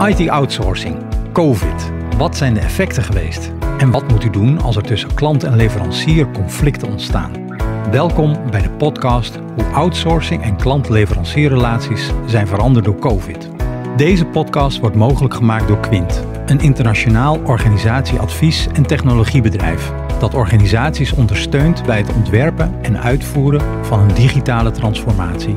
IT outsourcing, COVID. Wat zijn de effecten geweest? En wat moet u doen als er tussen klant en leverancier conflicten ontstaan? Welkom bij de podcast Hoe outsourcing en klant-leverancierrelaties zijn veranderd door COVID. Deze podcast wordt mogelijk gemaakt door Quint, een internationaal organisatieadvies- en technologiebedrijf dat organisaties ondersteunt bij het ontwerpen en uitvoeren van een digitale transformatie.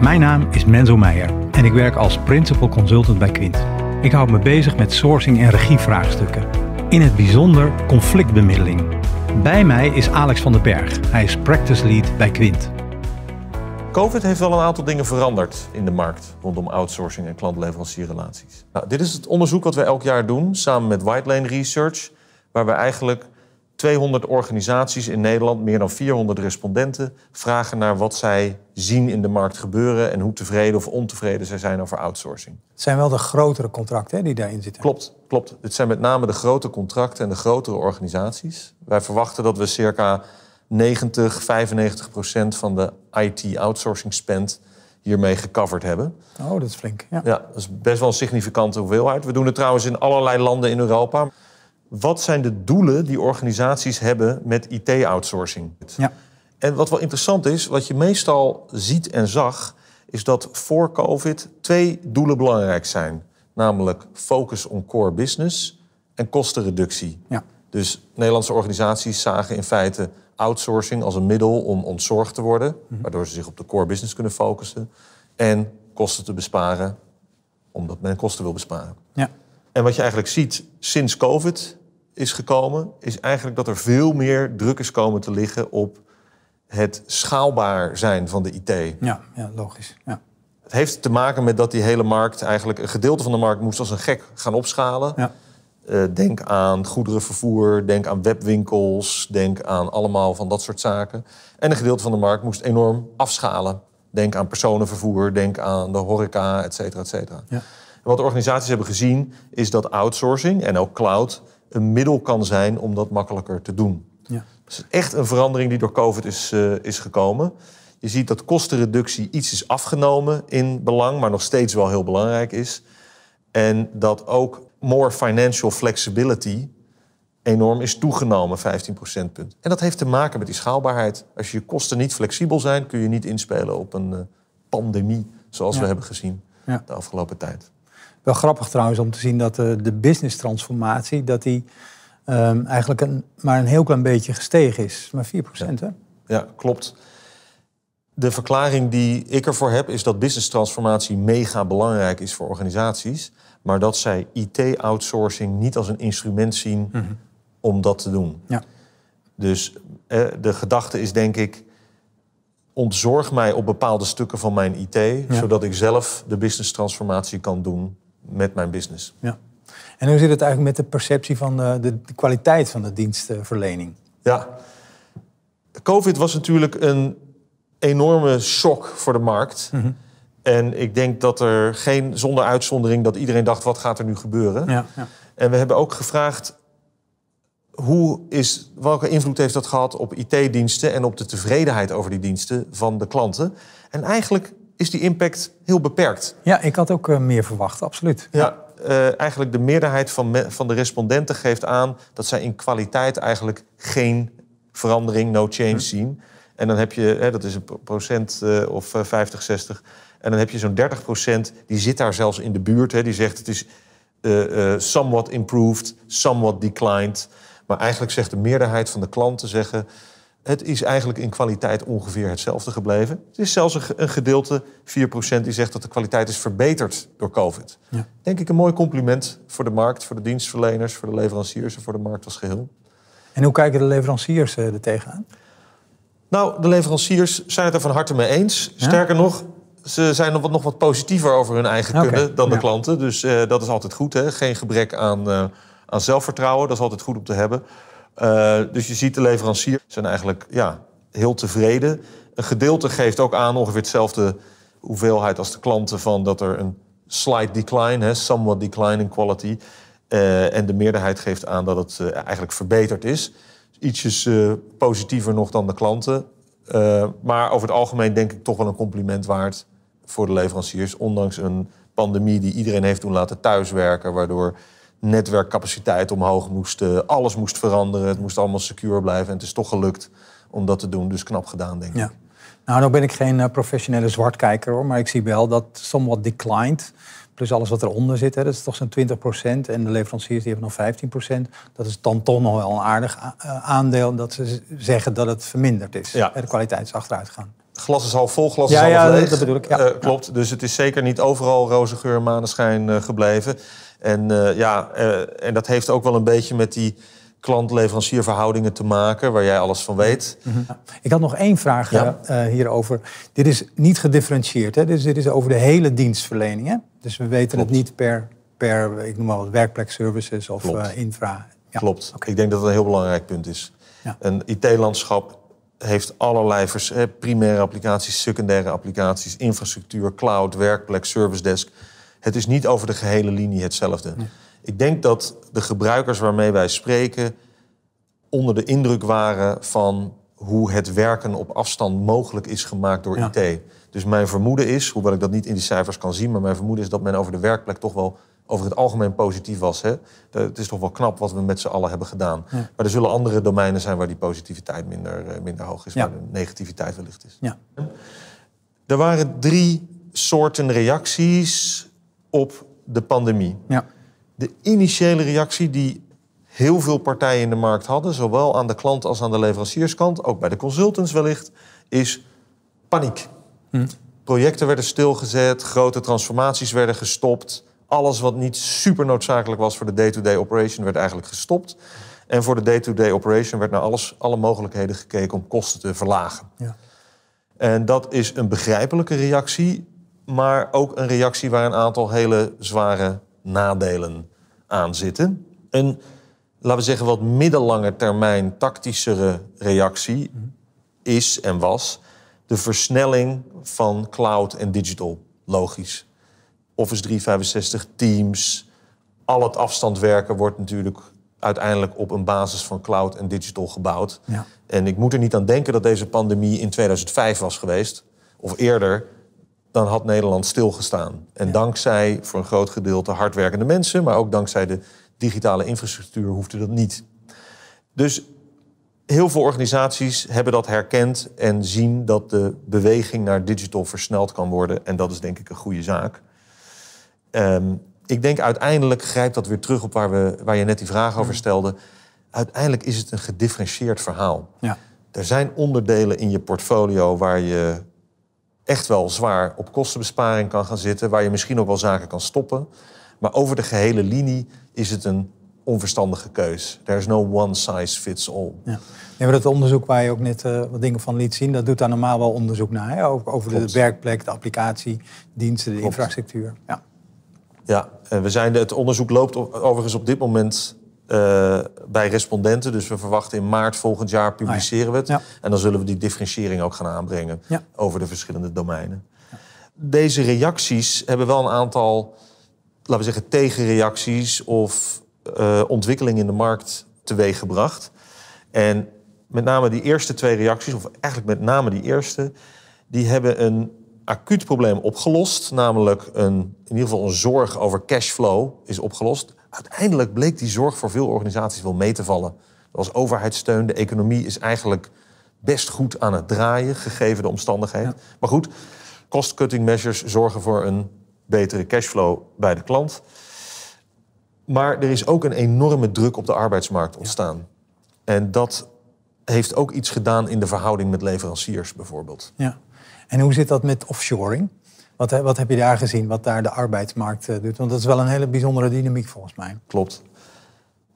Mijn naam is Menzo Meijer en ik werk als Principal Consultant bij Quint. Ik houd me bezig met sourcing en regievraagstukken. In het bijzonder conflictbemiddeling. Bij mij is Alex van den Berg. Hij is practice lead bij Quint. COVID heeft wel een aantal dingen veranderd in de markt rondom outsourcing en klant Nou, dit is het onderzoek wat we elk jaar doen samen met Whitelane Research, waar we eigenlijk 200 organisaties in Nederland, meer dan 400 respondenten, vragen naar wat zij zien in de markt gebeuren en hoe tevreden of ontevreden zij zijn over outsourcing. Het zijn wel de grotere contracten die daarin zitten. Klopt, klopt. Het zijn met name de grote contracten en de grotere organisaties. Wij verwachten dat we circa 90, 95 procent van de IT-outsourcing spend hiermee gecoverd hebben. Oh, dat is flink. Ja. ja, dat is best wel een significante hoeveelheid. We doen het trouwens in allerlei landen in Europa wat zijn de doelen die organisaties hebben met IT-outsourcing? Ja. En wat wel interessant is, wat je meestal ziet en zag, is dat voor COVID twee doelen belangrijk zijn. Namelijk focus on core business en kostenreductie. Ja. Dus Nederlandse organisaties zagen in feite outsourcing als een middel om ontzorgd te worden, mhm. waardoor ze zich op de core business kunnen focussen. En kosten te besparen, omdat men kosten wil besparen. Ja. En wat je eigenlijk ziet sinds COVID is gekomen, is eigenlijk dat er veel meer druk is komen te liggen op het schaalbaar zijn van de IT. Ja, ja logisch. Ja. Het heeft te maken met dat die hele markt, eigenlijk een gedeelte van de markt, moest als een gek gaan opschalen. Ja. Eh, denk aan goederenvervoer, denk aan webwinkels, denk aan allemaal van dat soort zaken. En een gedeelte van de markt moest enorm afschalen. Denk aan personenvervoer, denk aan de horeca, et cetera, et cetera. Ja. wat de organisaties hebben gezien, is dat outsourcing en ook cloud een middel kan zijn om dat makkelijker te doen. Ja. Dat is echt een verandering die door COVID is, eh, is gekomen. Je ziet dat kostenreductie iets is afgenomen in belang, maar nog steeds wel heel belangrijk is. En dat ook more financial flexibility enorm is toegenomen, 15 procentpunt. En dat heeft te maken met die schaalbaarheid. Als je kosten niet flexibel zijn, kun je niet inspelen op een eh, pandemie zoals we hebben gezien de afgelopen tijd. Wel grappig trouwens om te zien dat eh, de business transformatie, dat die ehm, eigenlijk een, maar een heel klein beetje gestegen is. Maar 4%, ja. hè? Ja, klopt. De verklaring die ik ervoor heb is dat business transformatie mega belangrijk is voor organisaties, maar dat zij IT-outsourcing niet als een instrument zien mhm. om dat te doen. Ja. Dus eh, de gedachte is denk ik, ontzorg mij op bepaalde stukken van mijn IT, zodat ik zelf de business transformatie kan doen met mijn business. Ja. En hoe zit het eigenlijk met de perceptie van eh, de, de, kwaliteit van de dienstverlening? Ja, COVID was natuurlijk een enorme shock voor de markt. Mhm. En ik denk dat er geen, zonder uitzondering, dat iedereen dacht: wat gaat er nu gebeuren? Ja, ja. En we hebben ook gevraagd: hoe is, welke invloed heeft dat gehad op IT-diensten en op de tevredenheid over die diensten van de klanten? En eigenlijk is die impact heel beperkt. Ja, ik had ook eh, meer verwacht, absoluut. Ja, uh, eigenlijk de meerderheid van, van de respondenten geeft aan dat zij in kwaliteit eigenlijk geen verandering, no change hm. zien. En dan heb je, hè, dat is een procent eh, of 50, 60. En dan heb je zo'n 30 procent, die zit daar zelfs in de buurt. Hè, die zegt het is somewhat improved, somewhat declined. Maar eigenlijk zegt de meerderheid van de klanten zeggen... Het is eigenlijk in kwaliteit ongeveer hetzelfde gebleven. Het is zelfs een, gedeelte, 4%, die zegt dat de kwaliteit is verbeterd door COVID. Ja. Denk ik een mooi compliment voor de markt, voor de dienstverleners, voor de leveranciers en voor de markt als geheel. En hoe kijken de leveranciers eh, er tegenaan? Nou, de leveranciers zijn het er van harte mee eens. Sterker nog, ze zijn nog wat, nog wat positiever over hun eigen kunnen dan de klanten. Dus eh, dat is altijd goed. Hè? Geen gebrek aan, eh, aan zelfvertrouwen, dat is altijd goed om te hebben. Eh, dus je ziet de leveranciers zijn eigenlijk ja, heel tevreden. Een gedeelte geeft ook aan ongeveer hetzelfde hoeveelheid als de klanten van dat er een slight decline, hè, somewhat decline in quality. Eh, en de meerderheid geeft aan dat het eh, eigenlijk verbeterd is. Ietsjes positiever nog dan de klanten. maar over het algemeen denk ik toch wel een compliment waard voor de leveranciers. Ondanks een pandemie die iedereen heeft doen laten thuiswerken, waardoor netwerkcapaciteit omhoog moest. Eh, alles moest veranderen. Het moest allemaal secure blijven. En het is toch gelukt om dat te doen. Dus knap gedaan, denk ik. Nou, nou ben ik geen eh, professionele zwartkijker hoor. Maar ik zie wel dat somewhat declined. Plus alles wat eronder zit, hè, dat is toch zo'n 20 procent. En de leveranciers die hebben nog 15 procent. Dat is dan toch nog wel een aardig eh, aandeel dat ze zeggen dat het verminderd is. Ja. is achteruit kwaliteitsachteruitgang glas is half vol, glas ja, is half ja, dat bedoel ik. Eh, klopt, dus het is zeker niet overal roze geur en maneschijn eh, gebleven. En, eh, ja, en dat heeft ook wel een beetje met die klant te maken... waar jij alles van weet. Mhm. Mhm. Ik had nog één vraag hierover. Dit is niet gedifferentieerd, hè? Dus dit is over de hele dienstverlening. Hè? Dus we weten het niet per, per, ik noem maar wat, services of infra. Klopt, okay. ik denk dat dat een heel belangrijk punt is. Een IT-landschap heeft allerlei vers, primaire applicaties, secundaire applicaties, infrastructuur, cloud, werkplek, service desk. Het is niet over de gehele linie hetzelfde. Ik denk dat de gebruikers waarmee wij spreken onder de indruk waren van hoe het werken op afstand mogelijk is gemaakt door IT. Dus mijn vermoeden is, hoewel ik dat niet in die cijfers kan zien, maar mijn vermoeden is dat men over de werkplek toch wel over het algemeen positief was. Hè? het is toch wel knap wat we met z'n allen hebben gedaan. Maar er zullen andere domeinen zijn waar die positiviteit minder, eh, minder hoog is, waar de negativiteit wellicht is. Ja. Er waren drie soorten reacties op de pandemie. Ja. De initiële reactie die heel veel partijen in de markt hadden, zowel aan de klant als aan de leverancierskant, ook bij de consultants wellicht, is paniek. Hm. Projecten werden stilgezet, grote transformaties werden gestopt alles wat niet super noodzakelijk was voor de day-to-day operation werd eigenlijk gestopt. En voor de day-to-day operation werd naar alles, alle mogelijkheden gekeken om kosten te verlagen. Ja. En dat is een begrijpelijke reactie, maar ook een reactie waar een aantal hele zware nadelen aan zitten. Een, laten we zeggen, wat middellange termijn tactischere reactie is en was de versnelling van cloud en digital. Logisch. Office 365, Teams. Al het afstandwerken wordt natuurlijk uiteindelijk op een basis van cloud en digital gebouwd. Ja. En ik moet er niet aan denken dat deze pandemie in 2005 was geweest, of eerder, dan had Nederland stilgestaan. En dankzij voor een groot gedeelte hardwerkende mensen, maar ook dankzij de digitale infrastructuur hoefde dat niet. Dus heel veel organisaties hebben dat herkend en zien dat de beweging naar digital versneld kan worden. En dat is denk ik een goede zaak. Ehm, ik denk uiteindelijk grijpt dat weer terug op waar, we, waar je net die vraag over mm. stelde. Uiteindelijk is het een gedifferentieerd verhaal. Ja. Er zijn onderdelen in je portfolio waar je echt wel zwaar op kostenbesparing kan gaan zitten, waar je misschien ook wel zaken kan stoppen. Maar over de gehele linie is het een onverstandige keus. There is no one size fits all. Ja. Nee, maar dat onderzoek waar je ook net eh, wat dingen van liet zien, dat doet daar normaal wel onderzoek naar. Hè? Over, de werkplek, de applicatie, diensten, de infrastructuur. Ja. Ja, we zijn, het onderzoek loopt overigens op dit moment eh, bij respondenten. Dus we verwachten in maart volgend jaar publiceren we het. Ah, en dan zullen we die differentiëring ook gaan aanbrengen over de verschillende domeinen. Deze reacties hebben wel een aantal, laten we zeggen, tegenreacties of uh, ontwikkelingen in de markt teweeggebracht. En met name die eerste twee reacties, of eigenlijk met name die eerste, die hebben een acuut probleem opgelost. Namelijk een, in ieder geval een zorg over cashflow is opgelost. Uiteindelijk bleek die zorg voor veel organisaties wel mee te vallen. Dat was overheidssteun, de economie is eigenlijk best goed aan het draaien, gegeven de omstandigheden. Maar goed, cost-cutting measures zorgen voor een betere cashflow bij de klant. Maar er is ook een enorme druk op de arbeidsmarkt ontstaan. En dat heeft ook iets gedaan in de verhouding met leveranciers bijvoorbeeld. Ja. En hoe zit dat met offshoring? Wat, wat heb je daar gezien, wat daar de arbeidsmarkt eh, doet? Want dat is wel een hele bijzondere dynamiek volgens mij. Klopt.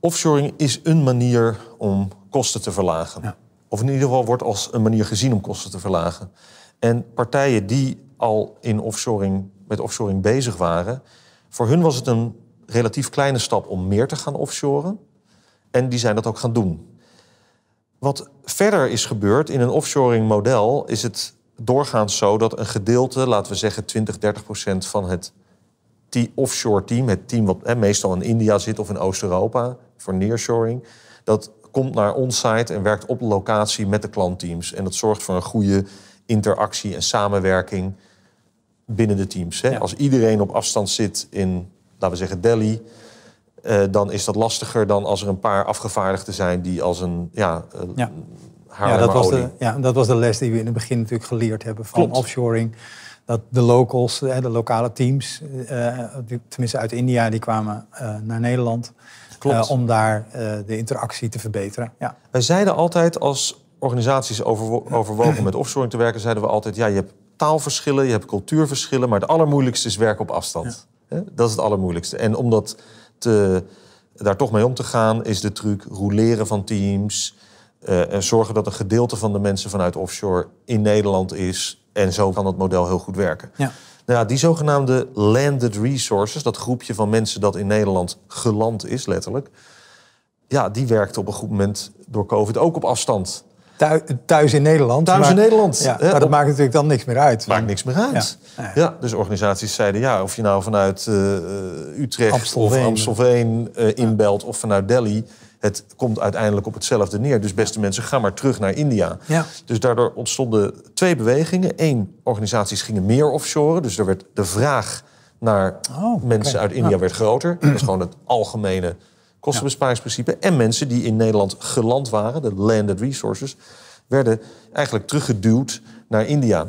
Offshoring is een manier om kosten te verlagen. Of in ieder geval wordt als een manier gezien om kosten te verlagen. En partijen die al in offshoring, met offshoring bezig waren, voor hun was het een relatief kleine stap om meer te gaan offshoren. En die zijn dat ook gaan doen. Wat verder is gebeurd in een offshoring model is het doorgaans zo dat een gedeelte, laten we zeggen 20, 30 procent van het offshore team, het team wat hè, meestal in India zit of in Oost-Europa voor nearshoring, dat komt naar ons site en werkt op locatie met de klantteams. En dat zorgt voor een goede interactie en samenwerking binnen de teams. Hè. Als iedereen op afstand zit in, laten we zeggen, Delhi. Eh, dan is dat lastiger dan als er een paar afgevaardigden zijn die als een ja eh, ja, dat was De, ja, dat was de les die we in het begin natuurlijk geleerd hebben van offshoring. Dat de locals, de lokale teams, eh, eh, tenminste uit India, die kwamen eh, naar Nederland. Klopt. om daar de interactie te verbeteren. Ja. Wij zeiden altijd als organisaties overwogen met offshoring te werken, zeiden we altijd, ja, je hebt taalverschillen, je hebt cultuurverschillen, maar het allermoeilijkste is werken op afstand. Dat is het allermoeilijkste. En om dat te, daar toch mee om te gaan, is de truc rouleren van teams, eh, en zorgen dat een gedeelte van de mensen vanuit offshore in Nederland is. En zo kan het model heel goed werken. Ja. Nou ja, die zogenaamde landed resources, dat groepje van mensen dat in Nederland geland is, letterlijk. Ja, die werkte op een goed moment door COVID ook op afstand. Thuis in Nederland. Thuis in Nederland. Ja, eh, maar dat maakt natuurlijk dan niks meer uit. Maakt niks meer uit. Ja, dus organisaties zeiden ja, of je nou vanuit eh, Utrecht of Amstelveen uh, inbelt of vanuit Delhi het komt uiteindelijk op hetzelfde neer. Dus beste mensen, ga maar terug naar India. Ja. Dus daardoor ontstonden twee bewegingen. Eén, organisaties gingen meer offshore, Dus er werd de vraag naar oh, mensen uit India werd groter. Dat is gewoon het algemene kostenbesparingsprincipe. En mensen die in Nederland geland waren, de landed resources, werden eigenlijk teruggeduwd naar India.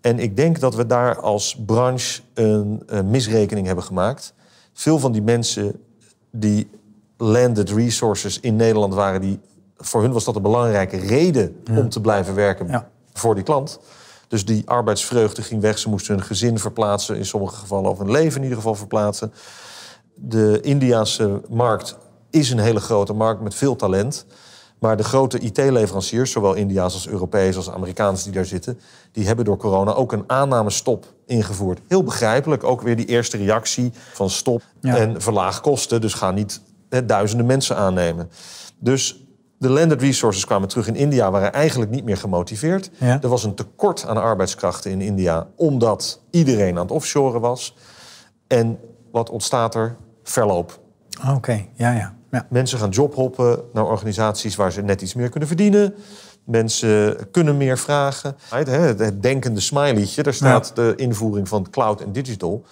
En ik denk dat we daar als branche een, een misrekening hebben gemaakt. Veel van die mensen die landed resources in Nederland waren die. Voor hun was dat een belangrijke reden om te blijven werken voor die klant. Dus die arbeidsvreugde ging weg. Ze moesten hun gezin verplaatsen, in sommige gevallen, of hun leven in ieder geval verplaatsen. De Indiaanse markt is een hele grote markt met veel talent. Maar de grote IT-leveranciers, zowel India's als Europees als Amerikaans die daar zitten, die hebben door corona ook een aannamestop ingevoerd. Heel begrijpelijk, ook weer die eerste reactie van stop en verlaag kosten. Dus ga niet duizenden mensen aannemen. Dus de landed resources kwamen terug in India, waren eigenlijk niet meer gemotiveerd. Er was een tekort aan arbeidskrachten in India, omdat iedereen aan het offshoren was. En wat ontstaat er? Verloop. Ah, oké, ja, ja, ja. Mensen gaan jobhoppen naar organisaties waar ze net iets meer kunnen verdienen. Mensen kunnen meer vragen. Het denkende smileytje, daar staat de invoering van cloud en digital.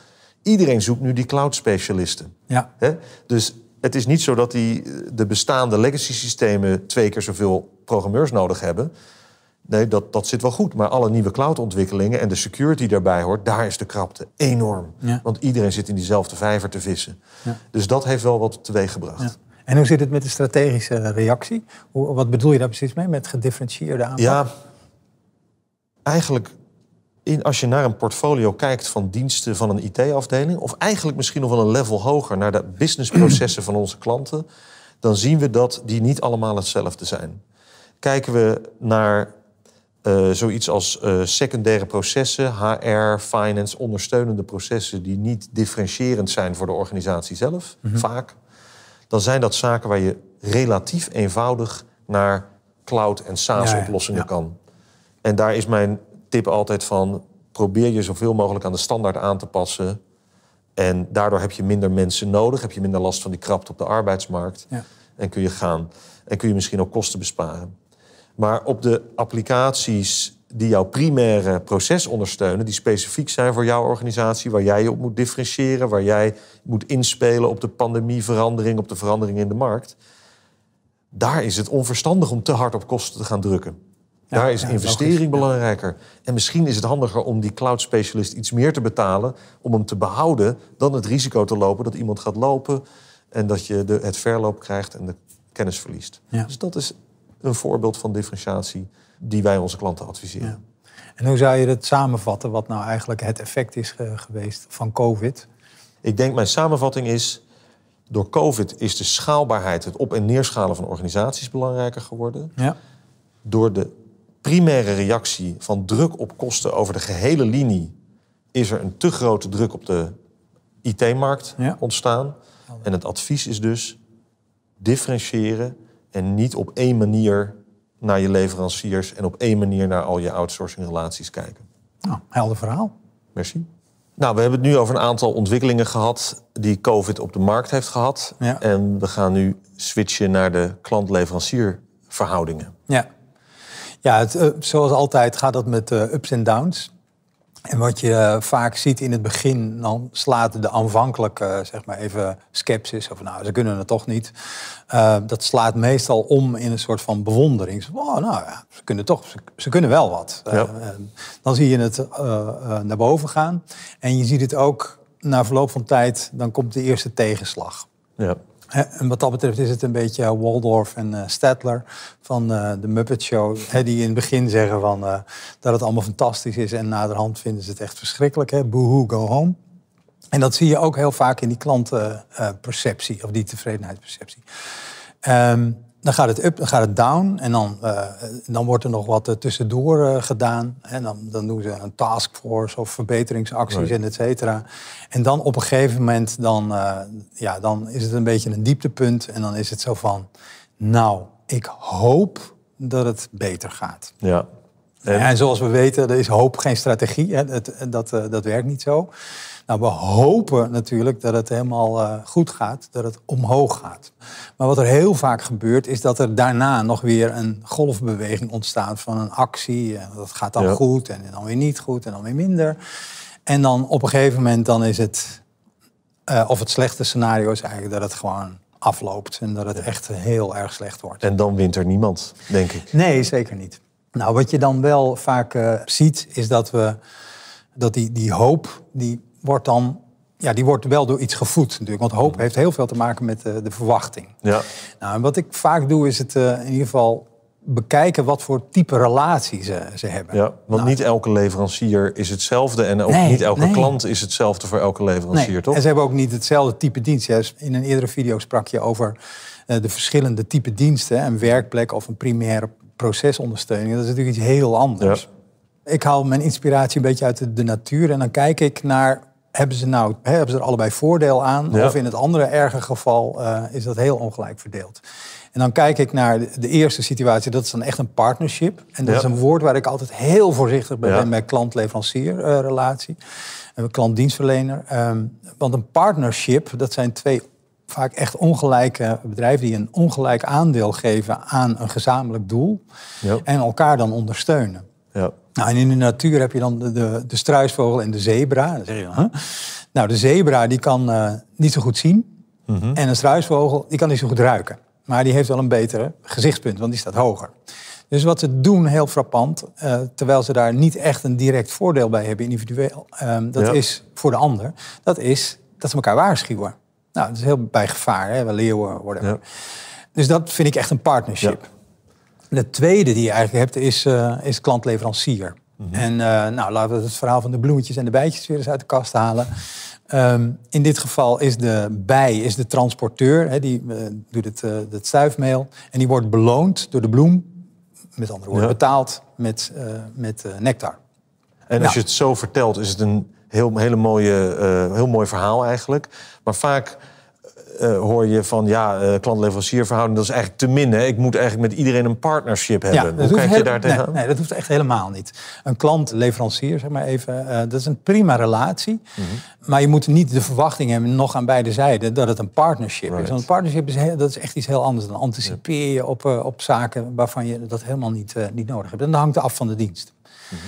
Iedereen zoekt nu die cloud specialisten. Ja. Dus het is niet zo dat die, eh, de bestaande legacy systemen twee keer zoveel programmeurs nodig hebben. Nee, dat, dat zit wel goed. Maar alle nieuwe cloud-ontwikkelingen en de security daarbij hoort, daar is de krapte enorm. Want iedereen zit in diezelfde vijver te vissen. Dus dat heeft wel wat teweeg gebracht. En hoe zit het met de strategische reactie? Hoe, wat bedoel je daar precies mee met gedifferentieerde aanpak? Ja, eigenlijk als je naar een portfolio kijkt van diensten van een IT-afdeling, of eigenlijk misschien nog wel een level hoger naar de businessprocessen van onze klanten, dan zien we dat die niet allemaal hetzelfde zijn. Kijken we naar eh, zoiets als eh, secundaire processen, HR, finance, ondersteunende processen die niet differentiërend zijn voor de organisatie zelf, mhm. vaak, dan zijn dat zaken waar je relatief eenvoudig naar cloud en SaaS-oplossingen kan. En daar is mijn tip altijd van probeer je zoveel mogelijk aan de standaard aan te passen. En daardoor heb je minder mensen nodig, heb je minder last van die krapte op de arbeidsmarkt. En kun je gaan. En kun je misschien ook kosten besparen. Maar op de applicaties die jouw primaire proces ondersteunen, die specifiek zijn voor jouw organisatie, waar jij je op moet differentiëren, waar jij moet inspelen op de pandemieverandering, op de verandering in de markt. Daar is het onverstandig om te hard op kosten te gaan drukken. Daar is investering belangrijker. En misschien is het handiger om die cloud specialist iets meer te betalen om hem te behouden dan het risico te lopen dat iemand gaat lopen en dat je de, het verloop krijgt en de kennis verliest. Dus dat is een voorbeeld van differentiatie die wij onze klanten adviseren. En hoe zou je dat samenvatten, wat nou eigenlijk het effect is geweest van COVID? Ik denk mijn samenvatting is, door COVID is de schaalbaarheid, het op- en neerschalen van organisaties belangrijker geworden. Ja. Door de primaire reactie van druk op kosten over de gehele linie is er een te grote druk op de IT-markt ontstaan. En het advies is dus differentiëren en niet op één manier naar je leveranciers en op één manier naar al je outsourcingrelaties kijken. Nou, helder verhaal. Merci. Nou, we hebben het nu over een aantal ontwikkelingen gehad die COVID op de markt heeft gehad. En we gaan nu switchen naar de klant-leverancier verhoudingen. Ja. Ja, eh, zoals altijd gaat dat met eh, ups en downs. En wat je eh, vaak ziet in het begin, dan slaat de aanvankelijke, zeg maar even, sceptisch of nou, ze kunnen het toch niet. dat slaat meestal om in een soort van bewondering. oh, nou ja, ze kunnen toch, ze, kunnen wel wat. dan zie je het naar boven gaan. En je ziet het ook na verloop van tijd, dan komt de eerste tegenslag. Ja. En wat dat betreft is het een beetje eh, Waldorf en uh, Stadler van uh, de Muppet Show. Hè, die in het begin zeggen van, dat het allemaal fantastisch is. En naderhand vinden ze het echt verschrikkelijk. Hè? Boohoo, go home. En dat zie je ook heel vaak in die klantenperceptie. of die tevredenheidsperceptie. Um, dan gaat het up, dan gaat het down en dan, eh, dan wordt er nog wat eh, tussendoor eh, gedaan. En dan, dan doen ze een taskforce of verbeteringsacties en et cetera. En dan op een gegeven moment dan, ja, dan is het een beetje een dieptepunt. En dan is het zo van, nou, ik hoop dat het beter gaat. Ja. Nou en, zoals we weten, er is hoop geen strategie. Hè? dat, dat werkt niet zo. Nou, we hopen natuurlijk dat het helemaal eh, goed gaat, dat het omhoog gaat. Maar wat er heel vaak gebeurt, is dat er daarna nog weer een golfbeweging ontstaat van een actie. En dat gaat dan goed en dan weer niet goed en dan weer minder. En dan op een gegeven moment dan is het, eh, of het slechte scenario is eigenlijk dat het gewoon afloopt en dat het echt heel erg slecht wordt. En dan wint er niemand, denk ik. Nee, zeker niet. Nou, wat je dan wel vaak eh, ziet, is dat we dat die, die hoop, die wordt dan ja, die wordt wel door iets gevoed natuurlijk. Want hoop hmm. heeft heel veel te maken met eh, de verwachting. Ja. Nou, en wat ik vaak doe is het eh, in ieder geval bekijken wat voor type relatie ze, ze hebben. Ja, want nou, niet elke leverancier is hetzelfde... en ook niet elke klant is hetzelfde voor elke leverancier, toch? En ze hebben ook niet hetzelfde type dienst. Ja, in een eerdere video sprak je over eh, de verschillende type diensten... een werkplek of een primaire procesondersteuning. Dat is natuurlijk iets heel anders. Ik haal mijn inspiratie een beetje uit de natuur... en dan kijk ik naar hebben ze nou hebben ze er allebei voordeel aan? Of in het andere erge geval eh, is dat heel ongelijk verdeeld. En dan kijk ik naar de eerste situatie, dat is dan echt een partnership. En dat is een woord waar ik altijd heel voorzichtig ben met klant-leverancier-relatie, uh, klant-dienstverlener. Ehm, want een partnership, dat zijn twee vaak echt ongelijke bedrijven die een ongelijk aandeel geven aan een gezamenlijk doel en elkaar dan ondersteunen. Nou, en in de natuur heb je dan de, de, struisvogel en de zebra. Nou, de zebra die kan eh, niet zo goed zien. Mhm. En een struisvogel die kan niet zo goed ruiken. Maar die heeft wel een betere gezichtspunt, want die staat hoger. Dus wat ze doen, heel frappant, eh, terwijl ze daar niet echt een direct voordeel bij hebben individueel, ehm, dat is voor de ander, dat is dat ze elkaar waarschuwen. Nou, dat is heel bij gevaar, hè, leeuwen, worden. Dus dat vind ik echt een partnership. De tweede die je eigenlijk hebt is, eh, is klantleverancier. Mhm. En eh, nou, laten we het verhaal van de bloemetjes en de bijtjes weer eens uit de kast halen. Ehm, in dit geval is de bij is de transporteur, die eh, doet het, het stuifmeel. En die wordt beloond door de bloem, met andere woorden betaald met, met nectar. En als nou. je het zo vertelt, is het een heel, hele mooie, heel mooi verhaal eigenlijk. Maar vaak eh, hoor je van ja, uh, klant-leverancierverhouding, dat is eigenlijk te min. Ik moet eigenlijk met iedereen een partnership hebben. Hoe kijk je daar tegenaan? Nee, dat hoeft echt helemaal niet. Een klant-leverancier, zeg maar even, eh, dat is een prima relatie. Mhm. Maar je moet niet de verwachting hebben, nog aan beide zijden, dat het een partnership is. Want een partnership is, dat is echt iets heel anders. Dan anticipeer je op, op zaken waarvan je dat helemaal niet, niet nodig hebt. En dat hangt af van de dienst. Mhm.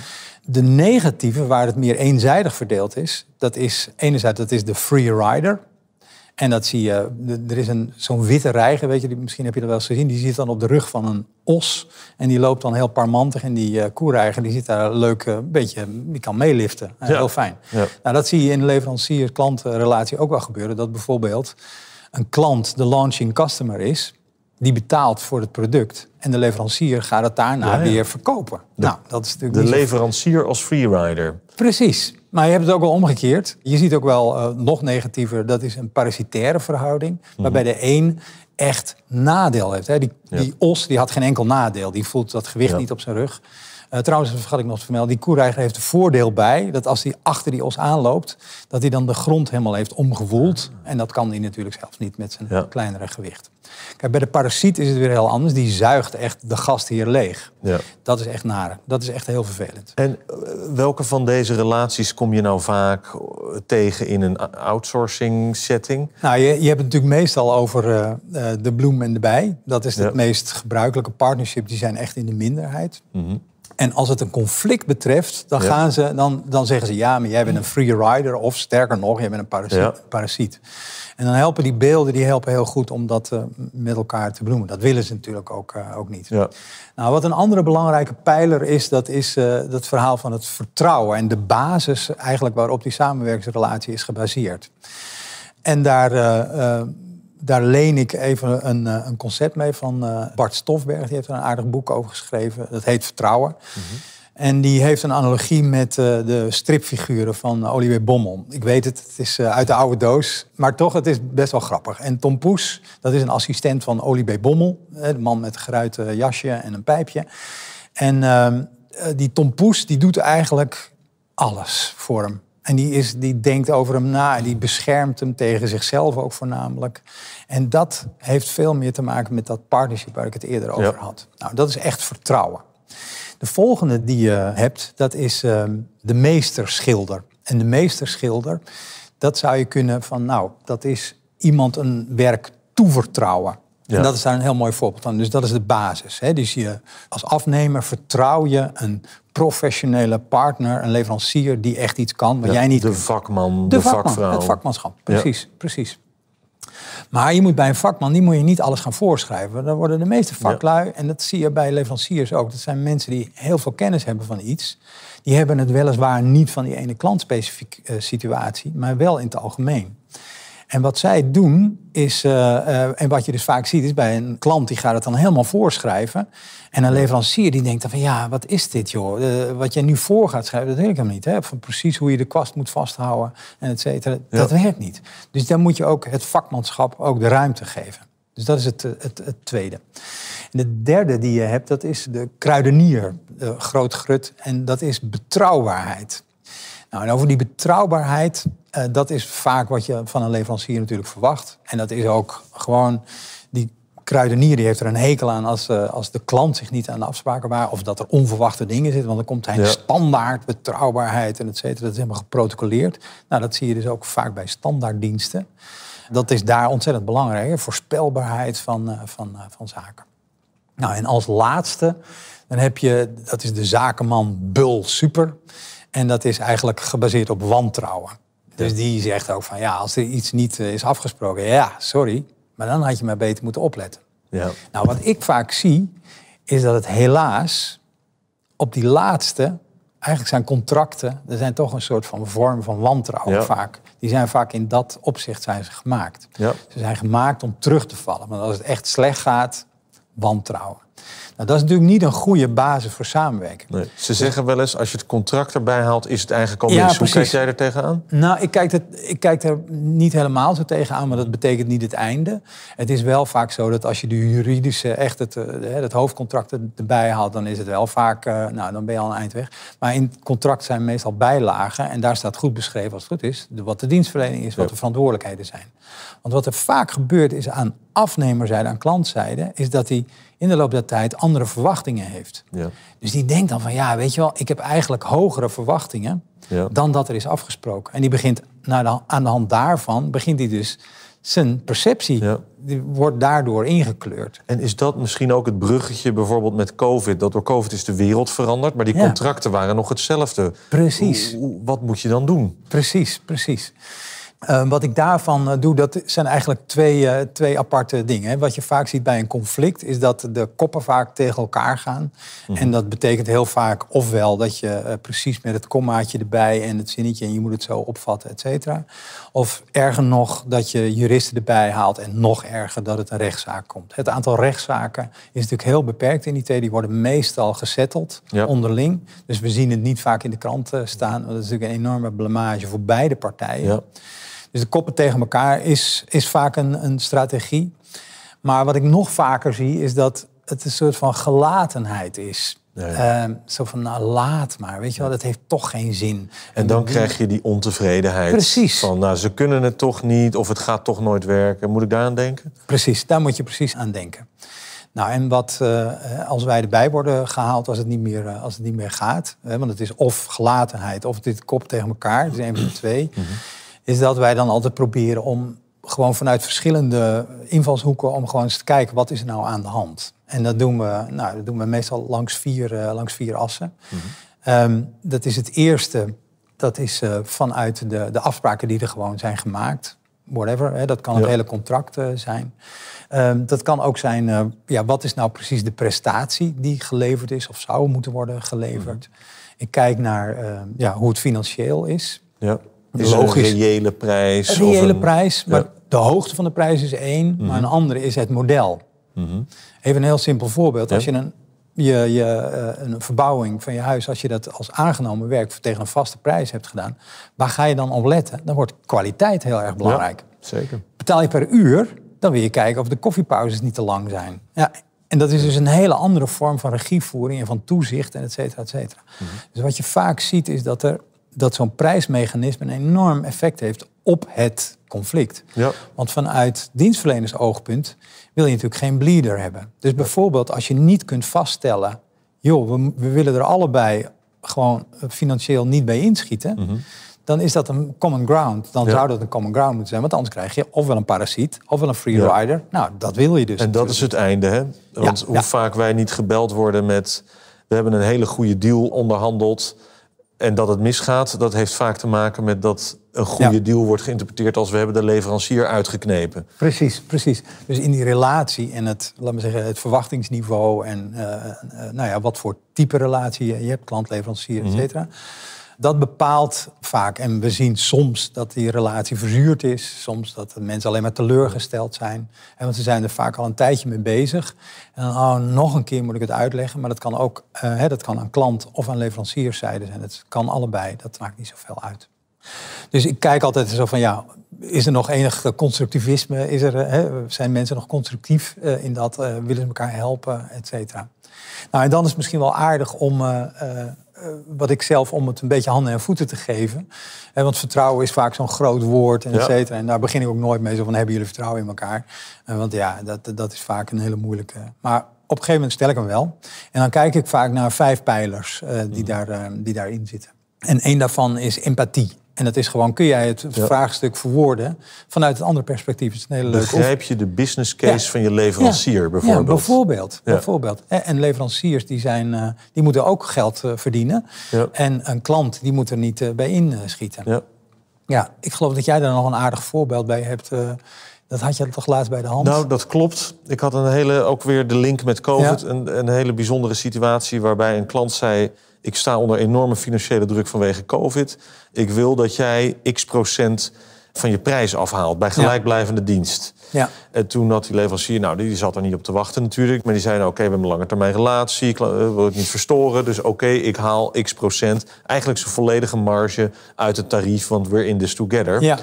De negatieve, waar het meer eenzijdig verdeeld is, dat is enerzijds dat is de free rider. En dat zie je, er is een zo'n witte reiger, weet je, die, misschien heb je dat wel eens gezien, die zit dan op de rug van een os. En die loopt dan heel parmantig en die uh, die zit daar leuk, eh, een beetje, die kan meeliften. Eh, ja. Heel fijn. Ja. Nou, dat zie je in de leverancier-klantrelatie ook wel gebeuren. Dat bijvoorbeeld een klant de launching customer is, die betaalt voor het product. En de leverancier gaat het daarna weer verkopen. nou, dat is natuurlijk de leverancier als freerider. Precies. Maar je hebt het ook wel omgekeerd. Je ziet ook wel eh, nog negatiever, dat is een parasitaire verhouding. Mhm. Waarbij de een echt nadeel heeft. Hè? Die, die os die had geen enkel nadeel. Die voelt dat gewicht niet op zijn rug. Eh, trouwens, dat ik nog te vermelden, die koereiger heeft er voordeel bij dat als hij achter die os aanloopt, dat hij dan de grond helemaal heeft omgevoeld En dat kan hij natuurlijk zelfs niet met zijn kleinere gewicht. Kijk, bij de parasiet is het weer heel anders. Die zuigt echt de gast hier leeg. Ja. Dat is echt nare. Dat is echt heel vervelend. En eh, welke van deze relaties kom je nou vaak eh, tegen in een outsourcing setting? Nou, je, je hebt het natuurlijk meestal over de bloem en de bij. Dat is het meest gebruikelijke partnership. Die zijn echt in de minderheid. Mm en als het een conflict betreft, dan, gaan ze, dan, dan zeggen ze ja, maar jij bent een free rider of sterker nog, jij bent een parasiet. parasiet. En dan helpen die beelden die helpen heel goed om dat eh, met elkaar te bloemen. Dat willen ze natuurlijk ook, eh, ook niet. Ja. Nou, wat een andere belangrijke pijler is, dat is uh, dat verhaal van het vertrouwen en de basis eigenlijk waarop die samenwerkingsrelatie is gebaseerd. En daar daar leen ik even een, eh, een concept mee van eh, Bart Stofberg. Die heeft er een aardig boek over geschreven. Dat heet Vertrouwen. Mhm. En die heeft een analogie met eh, de stripfiguren van Olivier Bommel. Ik weet het, het is uit de oude doos. Maar toch, het is best wel grappig. En Tom Poes, dat is een assistent van Olivier Bommel. de man met een geruite jasje en een pijpje. En ehm, die Tom Poes, die doet eigenlijk alles voor hem. En die, is, die denkt over hem na en die beschermt hem tegen zichzelf ook voornamelijk. En dat heeft veel meer te maken met dat partnership waar ik het eerder over had. Nou, dat is echt vertrouwen. De volgende die je hebt, dat is ehm, de meesterschilder. En de meesterschilder, dat zou je kunnen van, nou, dat is iemand een werk toevertrouwen. En dat is daar een heel mooi voorbeeld van. Dus dat is de basis. Hè? Dus je, als afnemer vertrouw je een professionele partner, een leverancier die echt iets kan, maar jij niet. De vakman, de, vakman, vakvrouw. Het vakmanschap, precies, precies. Maar je moet bij een vakman, die moet je niet alles gaan voorschrijven. Dan worden de meeste vaklui, en dat zie je bij leveranciers ook, dat zijn mensen die heel veel kennis hebben van iets. Die hebben het weliswaar niet van die ene klantspecifieke eh, situatie, maar wel in het algemeen. En wat zij doen is, eh, eh, en wat je dus vaak ziet, is bij een klant die gaat het dan helemaal voorschrijven. En een leverancier die denkt dan van ja, wat is dit joh? Eh, wat jij nu voor gaat schrijven, dat weet ik hem niet. Hè? Van precies hoe je de kwast moet vasthouden en et cetera. Dat werkt niet. Dus dan moet je ook het vakmanschap ook de ruimte geven. Dus dat is het, het, het tweede. En de derde die je hebt, dat is de kruidenier, de groot grut. En dat is betrouwbaarheid. Nou, en over die betrouwbaarheid eh, dat is vaak wat je van een leverancier natuurlijk verwacht. En dat is ook gewoon die kruidenier die heeft er een hekel aan als, eh, als de klant zich niet aan de afspraken waar, Of dat er onverwachte dingen zitten. Want dan komt hij standaard betrouwbaarheid en et cetera. Dat is helemaal geprotocoleerd. Nou, dat zie je dus ook vaak bij standaarddiensten. Dat is daar ontzettend belangrijk. Voorspelbaarheid van, eh, van, van zaken. Nou, en als laatste, dan heb je, dat is de zakenman Bul Super. En dat is eigenlijk gebaseerd op wantrouwen. Dus die zegt ook van ja, als er iets niet eh, is afgesproken, ja, sorry. Maar dan had je maar beter moeten opletten. Ja. Nou, wat ik vaak zie, is dat het helaas op die laatste, eigenlijk zijn contracten, er zijn toch een soort van vorm van wantrouwen vaak. Die zijn vaak in dat opzicht zijn ze gemaakt. Ze zijn gemaakt om terug te vallen. Want als het echt slecht gaat, wantrouwen. Nou, dat is natuurlijk niet een goede basis voor samenwerking. Nee. Ze zeggen wel eens, als je het contract erbij haalt, is het eigenlijk al ja, Hoe kijk jij er tegenaan? Nou, ik kijk, dat, ik kijk er niet helemaal zo tegenaan, maar dat betekent niet het einde. Het is wel vaak zo dat als je de juridische, echt het, eh, het hoofdcontract erbij haalt, dan is het wel vaak, eh, nou, dan ben je al een eind weg. Maar in het contract zijn meestal bijlagen en daar staat goed beschreven, als het goed is, wat de dienstverlening is, wat de verantwoordelijkheden zijn. Want wat er vaak gebeurt is aan afnemerzijde, aan klantzijde, is dat die in de loop der tijd andere verwachtingen heeft. Ja. Dus die denkt dan van ja, weet je wel, ik heb eigenlijk hogere verwachtingen dan dat er is afgesproken. En die begint naar de, aan de hand daarvan, begint hij dus zijn perceptie die wordt daardoor ingekleurd. En is dat misschien ook het bruggetje bijvoorbeeld met COVID? Dat door COVID is de wereld veranderd, maar die contracten waren nog hetzelfde. Precies. wat moet je dan doen? Precies, precies. Ehm, wat ik daarvan eh, doe, dat zijn eigenlijk twee, eh, twee aparte dingen. Wat je vaak ziet bij een conflict, is dat de koppen vaak tegen elkaar gaan. Mhm. En dat betekent heel vaak ofwel dat je eh, precies met het kommaatje erbij en het zinnetje en je moet het zo opvatten, et cetera. Of erger nog, dat je juristen erbij haalt en nog erger dat het een rechtszaak komt. Het aantal rechtszaken is natuurlijk heel beperkt in IT. Die worden meestal gesetteld onderling. Dus we zien het niet vaak in de krant staan. Dat is natuurlijk een enorme blamage voor beide partijen. Ja. Dus de koppen tegen elkaar is, is vaak een, een strategie. Maar wat ik nog vaker zie, is dat het een soort van gelatenheid is. Ehm, zo van, nou laat maar, weet je wel, dat heeft toch geen zin. En dan krijg je die ontevredenheid. Precies. Van, nou, ze kunnen het toch niet, of het gaat toch nooit werken. Moet ik daaraan denken? Precies, daar moet je precies aan denken. Nou, en wat eh, als wij erbij worden gehaald als het niet meer, eh, als het niet meer gaat? Hè, want het is of gelatenheid, of dit kop tegen elkaar, is een van de twee. Mhm is dat wij dan altijd proberen om gewoon vanuit verschillende invalshoeken om gewoon eens te kijken wat is er nou aan de hand. En dat doen we, nou, dat doen we meestal langs vier, eh, langs vier assen. Mhm. Ehm, dat is het eerste, dat is eh, vanuit de, de afspraken die er gewoon zijn gemaakt. Whatever, hè, dat kan het hele contract eh, zijn. Ehm, dat kan ook zijn, ja, wat is nou precies de prestatie die geleverd is of zou moeten worden geleverd. Mhm. Ik kijk naar ehm, ja, hoe het financieel is. Ja. Is een reële prijs? reële prijs, maar de hoogte van de prijs is één, maar mhm. een andere is het model. Mhm. Even een heel simpel voorbeeld. Als je, een, je, je eh, een verbouwing van je huis, als je dat als aangenomen werk tegen een vaste prijs hebt gedaan, waar ga je dan op letten? Dan wordt kwaliteit heel erg belangrijk. zeker. Betaal je per uur, dan wil je kijken of de koffiepauzes niet te lang zijn. Ja, en dat is dus een hele andere vorm van regievoering en van toezicht en et cetera, et cetera. Mhm. Dus wat je vaak ziet is dat er dat zo'n prijsmechanisme een enorm effect heeft op het conflict. Ja. Want vanuit dienstverleners oogpunt wil je natuurlijk geen bleeder hebben. Dus bijvoorbeeld als je niet kunt vaststellen, joh, we, we willen er allebei gewoon eh, financieel niet bij inschieten, mhm. dan is dat een common ground. Dan zou dat een common ground moeten zijn, want anders krijg je ofwel een parasiet, ofwel een free rider. Nou, dat wil je dus. En dat is het einde, hè? Want hoe vaak wij niet gebeld worden met, we hebben een hele goede deal onderhandeld en dat het misgaat, dat heeft vaak te maken met dat een goede deal wordt geïnterpreteerd als we hebben de leverancier uitgeknepen. Precies, precies. Dus in die relatie en het, laat me zeggen, het verwachtingsniveau en eh, eh, nou ja, wat voor type relatie je, hebt, klant, leverancier, et mhm. cetera dat bepaalt vaak. En we zien soms dat die relatie verzuurd is. Soms dat de mensen alleen maar teleurgesteld zijn. En want ze zijn er vaak al een tijdje mee bezig. En dan, oh, nog een keer moet ik het uitleggen. Maar dat kan ook uh, hè, dat kan aan klant- of aan leverancierszijde zijn. Het kan allebei. Dat maakt niet zoveel uit. Dus ik kijk altijd zo van, ja, is er nog enig constructivisme? Is er, hè, zijn mensen nog constructief eh, in dat? Eh, willen ze elkaar helpen, et cetera? Nou, en dan is het misschien wel aardig om eh, wat ik zelf om het een beetje handen en voeten te geven. Eh, want vertrouwen is vaak zo'n groot woord en et cetera. En daar begin ik ook nooit mee. Zo van hebben jullie vertrouwen in elkaar? Eh, want ja, dat, dat is vaak een hele moeilijke. Maar op een gegeven moment stel ik hem wel. En dan kijk ik vaak naar vijf pijlers die, hmm. daar, die daarin zitten. En één daarvan is empathie. En dat is gewoon, kun jij het vraagstuk verwoorden vanuit een ander perspectief? Is een hele leuke Begrijp je de business case van je leverancier ja. bijvoorbeeld? bijvoorbeeld. bijvoorbeeld. En leveranciers die zijn, eh, die moeten ook geld eh, verdienen. En een klant die moet er niet eh, bij inschieten. Ja. ik geloof dat jij daar nog een aardig voorbeeld bij hebt. Dat had je toch laatst bij de hand? Nou, dat klopt. Ik had een hele, ook weer de link met COVID, een, een hele bijzondere situatie waarbij een klant zei ik sta onder enorme financiële druk vanwege COVID. Ik wil dat jij x procent van je prijs afhaalt bij gelijkblijvende dienst. Ja. En toen had die leverancier, nou die zat er niet op te wachten natuurlijk, maar die zei nou oké, we hebben een lange termijn relatie, ik eh, wil het niet verstoren, dus oké, ik haal x procent, eigenlijk zijn volledige marge uit het tarief, want we're in this together. Ja.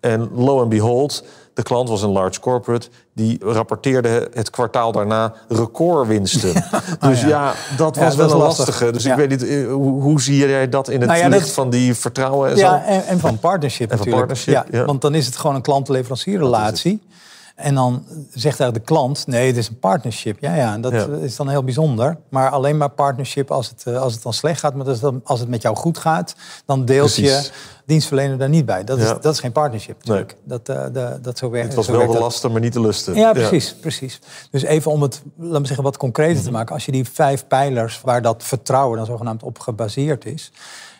En lo and behold, de klant was een large corporate. Die rapporteerde het kwartaal daarna recordwinsten. Ah, dus ja, dat was wel een lastig. lastige. Dus ik weet niet, eh, hoe, zie jij dat in het nou licht van die vertrouwen? En ja, zo? En, en, van partnership en natuurlijk. Van partnership, ja, Want dan is het gewoon een klant leverancier relatie. En dan zegt eigenlijk de klant, nee, het is een partnership. Ja, ja, en dat is dan heel bijzonder. Maar alleen maar partnership als het, eh, als het dan slecht gaat. Maar als het met jou goed gaat, dan deelt je dienstverlener daar niet bij. Dat, is, dat is geen partnership natuurlijk. Dat, eh, de, dat zo werkt Het was wel de lasten, maar niet de lusten. Ja, precies, precies. Dus even om het, laat me zeggen, wat concreter te mhm. maken. Als je die vijf pijlers waar dat vertrouwen dan zogenaamd op gebaseerd is.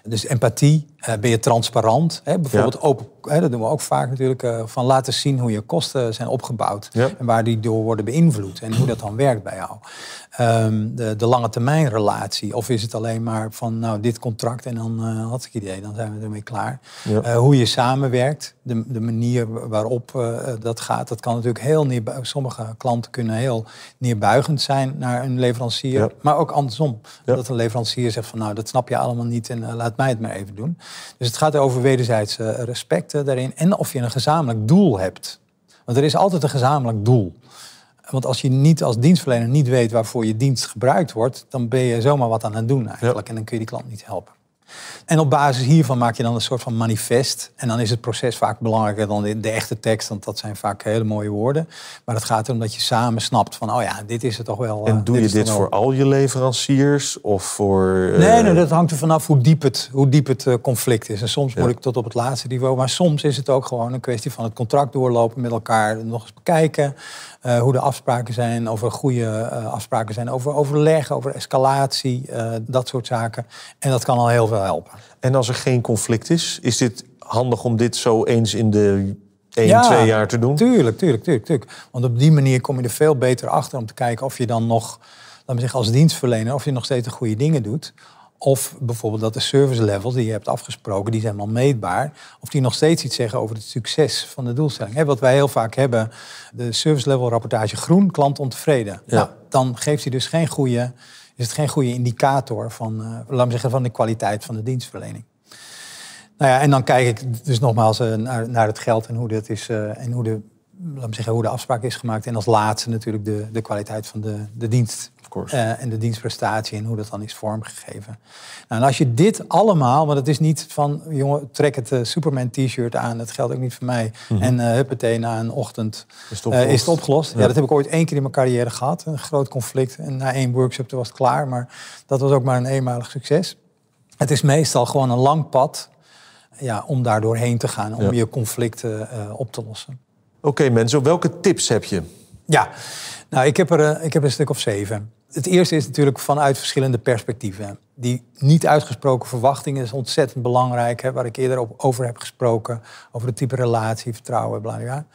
Dus empathie, eh, ben je transparant? Hè? Bijvoorbeeld open, hè, dat doen we ook vaak natuurlijk, eh, van laten zien hoe je kosten zijn opgebouwd en waar die door worden beïnvloed en hoe dat dan werkt bij jou. Ehm, de, de, lange termijn relatie, of is het alleen maar van nou dit contract en dan eh, had ik idee, dan zijn we ermee klaar. hoe je samenwerkt, de, de manier waarop dat gaat, dat kan natuurlijk heel neerbuigend. Sommige klanten kunnen heel neerbuigend zijn naar een leverancier, maar ook andersom. Dat een leverancier zegt van nou dat snap je allemaal niet en laat mij het maar even doen. Dus het gaat over wederzijds respecten daarin en of je een gezamenlijk doel hebt. Want er is altijd een gezamenlijk doel. Want als je niet als dienstverlener niet weet waarvoor je dienst gebruikt wordt, dan ben je zomaar wat aan het doen eigenlijk. En dan kun je die klant niet helpen. En op basis hiervan maak je dan een soort van manifest. En dan is het proces vaak belangrijker dan de, echte tekst, want dat zijn vaak hele mooie woorden. Maar het gaat erom dat je samen snapt van, oh ja, dit is het toch wel. En eh, doe je dit voor al je leveranciers of voor... Eh, nee, nee, dat hangt er vanaf hoe diep het, hoe diep het eh, conflict is. En soms moet ik tot op het laatste niveau, maar soms is het ook gewoon een kwestie van het contract doorlopen met elkaar, nog eens bekijken. Eh, hoe de afspraken zijn, over goede eh, afspraken zijn, over overleg, over escalatie, eh, dat soort zaken. En dat kan al heel veel helpen. En als er geen conflict is, is dit handig om dit zo eens in de 1, ja, twee jaar te doen? Tuurlijk, tuurlijk, tuurlijk, tuurlijk. Want op die manier kom je er veel beter achter om te kijken of je dan nog, laten we zeggen, als dienstverlener, of je nog steeds de goede dingen doet. Of bijvoorbeeld dat de service levels die je hebt afgesproken, die zijn wel meetbaar. Of die nog steeds iets zeggen over het succes van de doelstelling. wat wij heel vaak hebben, de service level rapportage groen, klant ontevreden. Ja. Nou, dan geeft hij dus geen goede, is het geen goede indicator van, eh, laat zeggen, van de kwaliteit van de dienstverlening. Nou ja, en dan kijk ik dus nogmaals eh, naar, naar het geld en hoe dat is eh, en hoe de, laat zeggen, hoe de afspraak is gemaakt. En als laatste natuurlijk de, de kwaliteit van de, de dienst eh, en de dienstprestatie en hoe dat dan is vormgegeven. Nou, en als je dit allemaal, want het is niet van, jongen, trek het eh, Superman t-shirt aan, dat geldt ook niet voor mij. Mhm. En uh, huppatee, na een ochtend is het opgelost. Is het opgelost. Ja. dat heb ik ooit één keer in mijn carrière gehad. Een groot conflict en na één workshop was het klaar, maar dat was ook maar een eenmalig succes. Het is meestal gewoon een lang pad ja, om daar doorheen te gaan, om je conflicten op te lossen. Oké okay, mensen, welke tips heb je? Ja, nou ik heb er, ik heb een stuk of zeven. Het eerste is natuurlijk vanuit verschillende perspectieven. Die niet uitgesproken verwachtingen is ontzettend belangrijk, hè, waar ik eerder op over heb gesproken, over het type relatie, vertrouwen, bla bla.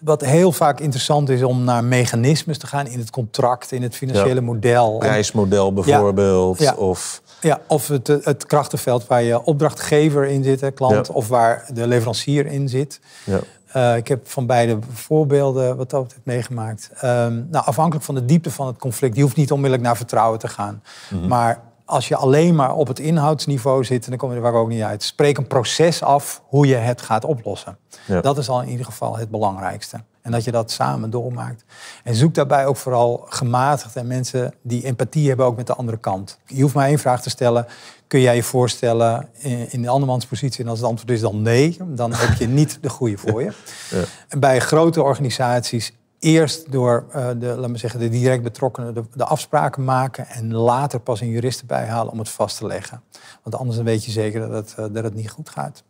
Wat heel vaak interessant is om naar mechanismes te gaan in het contract, in het financiële ja. model. Prijsmodel bijvoorbeeld. Ja. Of, ja, of het, het krachtenveld waar je opdrachtgever in zit, hè, klant, of waar de leverancier in zit. Ja. Eh, ik heb van beide voorbeelden wat dat betreft meegemaakt. Ehm, nou, afhankelijk van de diepte van het conflict, je hoeft niet onmiddellijk naar vertrouwen te gaan. Mhm. Maar als je alleen maar op het inhoudsniveau zit, dan kom je er waar ook niet uit. Spreek een proces af hoe je het gaat oplossen. Dat is al in ieder geval het belangrijkste. En dat je dat samen doormaakt. En zoek daarbij ook vooral gematigd en mensen die empathie hebben ook met de andere kant. Je hoeft maar één vraag te stellen. Kun jij je voorstellen in de andermans positie? En als het antwoord is dan nee, dan heb je niet de goede voor je. Ja. Bij grote organisaties eerst door eh, de, laat maar zeggen, de direct betrokkenen de, afspraken maken en later pas een jurist bijhalen om het vast te leggen. Want anders weet je zeker dat het, eh, dat het niet goed gaat.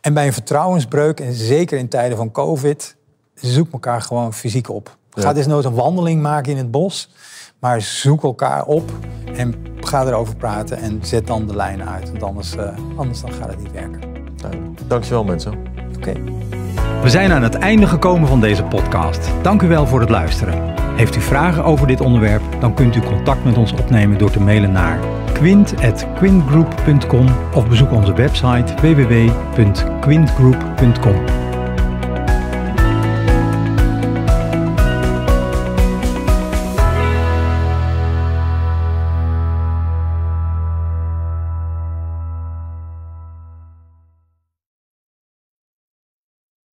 En bij een vertrouwensbreuk, en zeker in tijden van COVID, zoek elkaar gewoon fysiek op. Ga dus nooit een wandeling maken in het bos. Maar zoek elkaar op en ga erover praten en zet dan de lijnen uit. Want anders, eh, anders dan gaat het niet werken. Dankjewel mensen. Oké. We zijn aan het einde gekomen van deze podcast. Dank u wel voor het luisteren. Heeft u vragen over dit onderwerp, dan kunt u contact met ons opnemen door te mailen naar quint.quintgroup.com of bezoek onze website www.quintgroup.com.